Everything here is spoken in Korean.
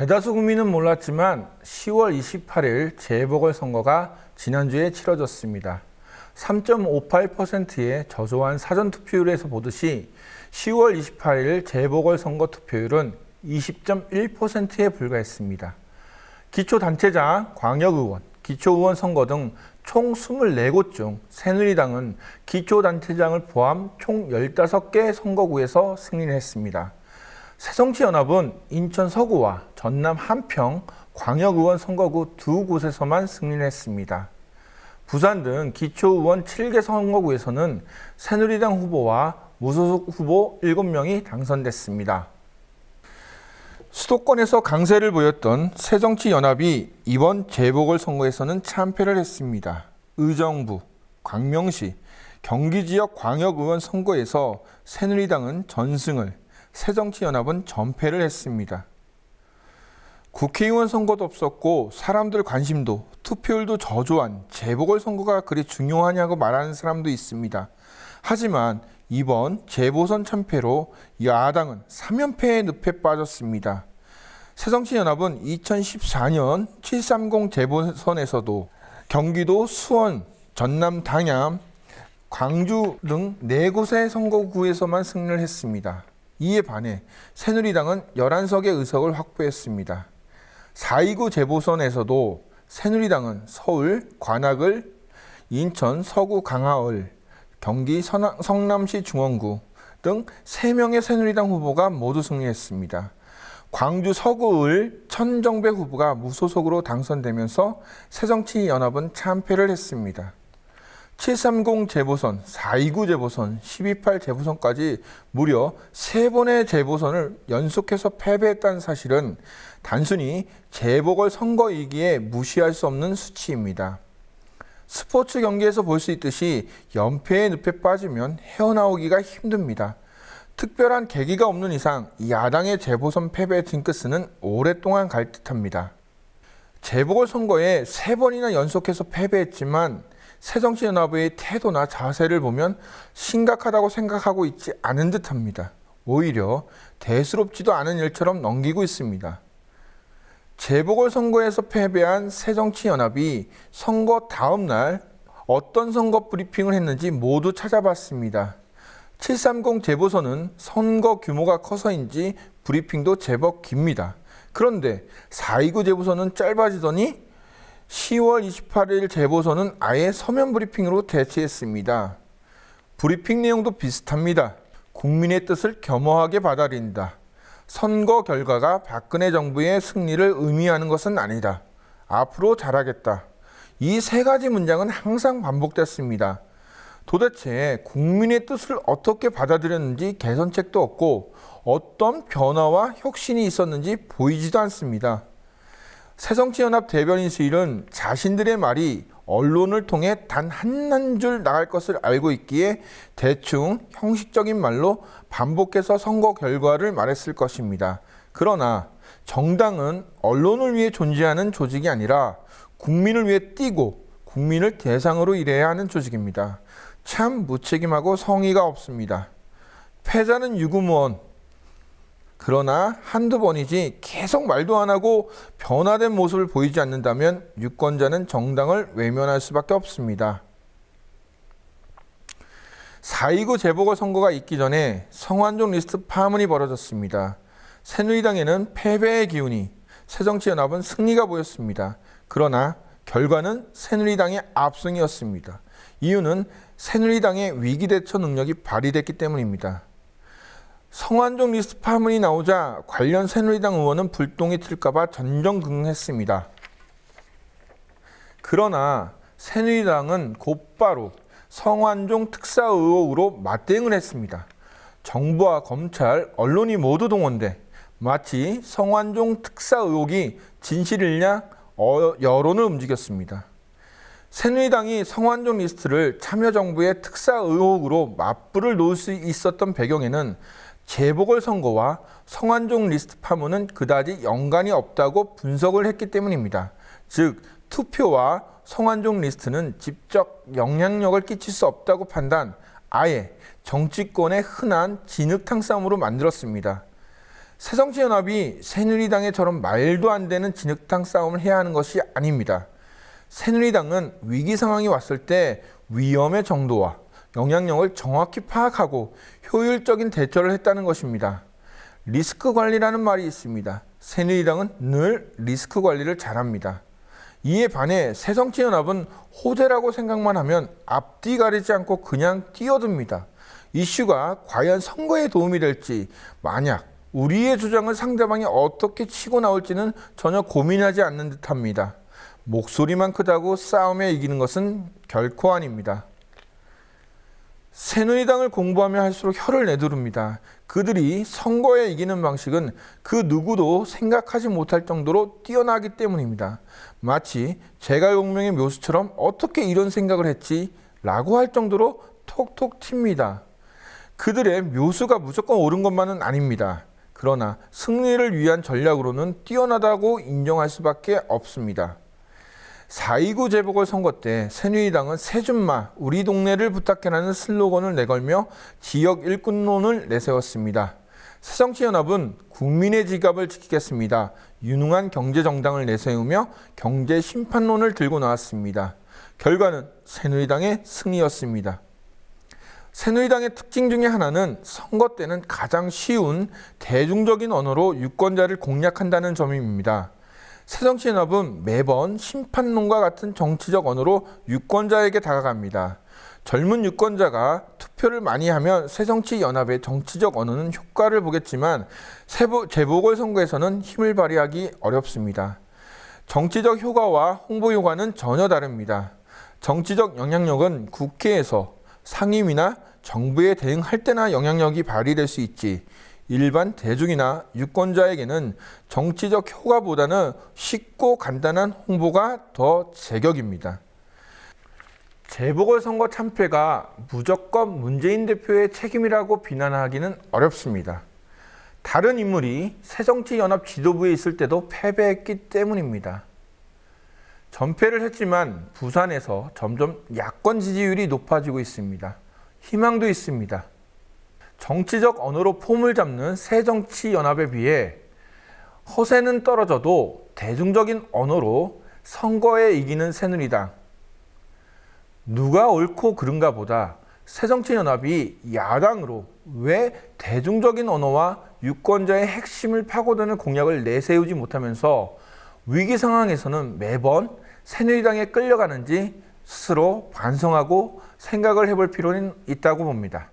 대다수 국민은 몰랐지만 10월 28일 재보궐선거가 지난주에 치러졌습니다. 3.58%의 저조한 사전 투표율에서 보듯이 10월 28일 재보궐선거 투표율은 20.1%에 불과했습니다. 기초단체장, 광역의원, 기초의원 선거 등 총 24곳 중 새누리당은 기초단체장을 포함 총 15개 선거구에서 승리 했습니다. 새정치연합은 인천 서구와 전남 함평 광역의원 선거구 두 곳에서만 승리했습니다. 부산 등 기초의원 7개 선거구에서는 새누리당 후보와 무소속 후보 7명이 당선됐습니다. 수도권에서 강세를 보였던 새정치연합이 이번 재보궐선거에서는 참패를 했습니다. 의정부, 광명시, 경기지역 광역의원 선거에서 새누리당은 전승을, 새정치연합은 전패를 했습니다. 국회의원 선거도 없었고 사람들 관심도 투표율도 저조한 재보궐선거가 그리 중요하냐고 말하는 사람도 있습니다. 하지만 이번 재보선 참패로 야당은 3연패의 늪에 빠졌습니다. 새정치연합은 2014년 730 재보선에서도 경기도 수원, 전남 당양, 광주 등 4곳의 선거구에서만 승리를 했습니다. 이에 반해 새누리당은 11석의 의석을 확보했습니다. 4.29 재보선에서도 새누리당은 서울, 관악을, 인천, 서구, 강하을, 경기, 선하, 성남시 중원구 등 3명의 새누리당 후보가 모두 승리했습니다. 광주 서구을 천정배 후보가 무소속으로 당선되면서 새정치연합은 참패를 했습니다. 730 재보선, 429 재보선, 128 재보선까지 무려 세번의 재보선을 연속해서 패배했다는 사실은 단순히 재보궐 선거이기에 무시할 수 없는 수치입니다. 스포츠 경기에서 볼 수 있듯이 연패의 늪에 빠지면 헤어나오기가 힘듭니다. 특별한 계기가 없는 이상 야당의 재보선 패배 징크스는 오랫동안 갈 듯합니다. 재보궐 선거에 세 번이나 연속해서 패배했지만 새정치연합의 태도나 자세를 보면 심각하다고 생각하고 있지 않은 듯합니다. 오히려 대수롭지도 않은 일처럼 넘기고 있습니다. 재보궐선거에서 패배한 새정치연합이 선거 다음 날 어떤 선거 브리핑을 했는지 모두 찾아봤습니다. 730 재보선은 선거 규모가 커서인지 브리핑도 제법 깁니다. 그런데 429 재보선은 짧아지더니 10월 28일 제보서는 아예 서면 브리핑으로 대체했습니다. 브리핑 내용도 비슷합니다. 국민의 뜻을 겸허하게 받아들인다. 선거 결과가 박근혜 정부의 승리를 의미하는 것은 아니다. 앞으로 잘하겠다. 이 세 가지 문장은 항상 반복됐습니다. 도대체 국민의 뜻을 어떻게 받아들였는지 개선책도 없고 어떤 변화와 혁신이 있었는지 보이지도 않습니다. 새정치연합 대변인수일은 자신들의 말이 언론을 통해 단한한줄 나갈 것을 알고 있기에 대충 형식적인 말로 반복해서 선거 결과를 말했을 것입니다. 그러나 정당은 언론을 위해 존재하는 조직이 아니라 국민을 위해 뛰고 국민을 대상으로 일해야 하는 조직입니다. 참 무책임하고 성의가 없습니다. 패자는 유구무원, 그러나 한두 번이지 계속 말도 안 하고 변화된 모습을 보이지 않는다면 유권자는 정당을 외면할 수밖에 없습니다. 4.29 재보궐선거가 있기 전에 성완종 리스트 파문이 벌어졌습니다. 새누리당에는 패배의 기운이, 새정치연합은 승리가 보였습니다. 그러나 결과는 새누리당의 압승이었습니다. 이유는 새누리당의 위기대처 능력이 발휘됐기 때문입니다. 성완종 리스트 파문이 나오자 관련 새누리당 의원은 불똥이 튈까봐 전정긍긍했습니다 그러나 새누리당은 곧바로 성완종 특사 의혹으로 맞대응을 했습니다. 정부와 검찰, 언론이 모두 동원돼 마치 성완종 특사 의혹이 진실이냐 어, 여론을 움직였습니다. 새누리당이 성완종 리스트를 참여정부의 특사 의혹으로 맞불을 놓을 수 있었던 배경에는 재보궐선거와 성완종 리스트 파문은 그다지 연관이 없다고 분석을 했기 때문입니다. 즉 투표와 성완종 리스트는 직접 영향력을 끼칠 수 없다고 판단 아예 정치권의 흔한 진흙탕 싸움으로 만들었습니다. 새정치연합이 새누리당에처럼 말도 안 되는 진흙탕 싸움을 해야 하는 것이 아닙니다. 새누리당은 위기 상황이 왔을 때 위험의 정도와 영향력을 정확히 파악하고 효율적인 대처를 했다는 것입니다. 리스크 관리라는 말이 있습니다. 새누리당은 늘 리스크 관리를 잘합니다. 이에 반해 새정치연합은 호재라고 생각만 하면 앞뒤 가리지 않고 그냥 뛰어듭니다. 이슈가 과연 선거에 도움이 될지 만약 우리의 주장을 상대방이 어떻게 치고 나올지는 전혀 고민하지 않는 듯합니다. 목소리만 크다고 싸움에 이기는 것은 결코 아닙니다. 새누리당을 공부하며 할수록 혀를 내두릅니다. 그들이 선거에 이기는 방식은 그 누구도 생각하지 못할 정도로 뛰어나기 때문입니다. 마치 제갈 용명의 묘수처럼 어떻게 이런 생각을 했지? 라고 할 정도로 톡톡 튑니다. 그들의 묘수가 무조건 옳은 것만은 아닙니다. 그러나 승리를 위한 전략으로는 뛰어나다고 인정할 수밖에 없습니다. 4.29 재보궐선거 때 새누리당은 새준마 우리 동네를 부탁해라는 슬로건을 내걸며 지역 일꾼론을 내세웠습니다. 새정치연합은 국민의 지갑을 지키겠습니다. 유능한 경제정당을 내세우며 경제심판론을 들고 나왔습니다. 결과는 새누리당의 승리였습니다. 새누리당의 특징 중의 하나는 선거 때는 가장 쉬운 대중적인 언어로 유권자를 공략한다는 점입니다. 새정치연합은 매번 심판론과 같은 정치적 언어로 유권자에게 다가갑니다. 젊은 유권자가 투표를 많이 하면 새정치연합의 정치적 언어는 효과를 보겠지만 세보, 재보궐선거에서는 힘을 발휘하기 어렵습니다. 정치적 효과와 홍보 효과는 전혀 다릅니다. 정치적 영향력은 국회에서 상임위나 정부에 대응할 때나 영향력이 발휘될 수 있지 일반 대중이나 유권자에게는 정치적 효과보다는 쉽고 간단한 홍보가 더 제격입니다. 재보궐선거 참패가 무조건 문재인 대표의 책임이라고 비난하기는 어렵습니다. 다른 인물이 새정치연합 지도부에 있을 때도 패배했기 때문입니다. 전패를 했지만 부산에서 점점 야권 지지율이 높아지고 있습니다. 희망도 있습니다. 정치적 언어로 폼을 잡는 새정치연합에 비해 허세는 떨어져도 대중적인 언어로 선거에 이기는 새누리당. 누가 옳고 그른가 보다 새정치연합이 야당으로 왜 대중적인 언어와 유권자의 핵심을 파고드는 공약을 내세우지 못하면서 위기 상황에서는 매번 새누리당에 끌려가는지 스스로 반성하고 생각을 해볼 필요는 있다고 봅니다.